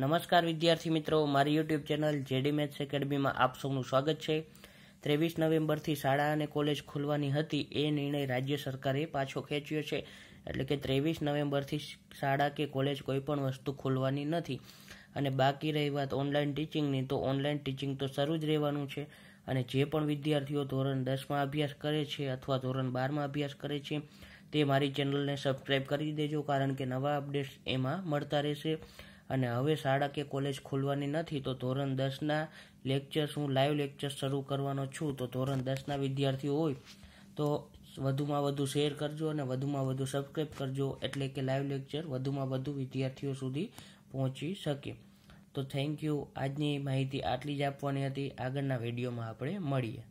નમસ્કાર વિદ્યાર્થી મિત્રો મારી યુટ્યુબ ચેનલ જેડી મેથ્સ એકેડમીમાં આપ સૌનું સ્વાગત છે ત્રેવીસ નવેમ્બરથી શાળા અને કોલેજ ખોલવાની હતી એ નિર્ણય રાજ્ય સરકારે પાછો ખેંચ્યો છે એટલે કે ત્રેવીસ નવેમ્બરથી શાળા કે કોલેજ કોઈ પણ વસ્તુ ખોલવાની નથી અને બાકી રહી વાત ઓનલાઈન ટીચિંગની તો ઓનલાઈન ટીચિંગ તો શરૂ જ રહેવાનું છે અને જે પણ વિદ્યાર્થીઓ ધોરણ દસમાં અભ્યાસ કરે છે અથવા ધોરણ બારમાં અભ્યાસ કરે છે તે મારી ચેનલને સબસ્ક્રાઈબ કરી દેજો કારણ કે નવા અપડેટ્સ એમાં મળતા રહેશે અને હવે શાળા કે કોલેજ ખોલવાની નથી તો ધોરણ દસના લેક્ચર્સ હું લાઈવ લેક્ચર શરૂ કરવાનો છું તો ધોરણ દસના વિદ્યાર્થીઓ હોય તો વધુમાં વધુ શેર કરજો અને વધુમાં વધુ સબસ્ક્રાઈબ કરજો એટલે કે લાઈવ લેક્ચર વધુમાં વધુ વિદ્યાર્થીઓ સુધી પહોંચી શકે તો થેન્ક યુ આજની માહિતી આટલી જ આપવાની હતી આગળના વિડીયોમાં આપણે મળીએ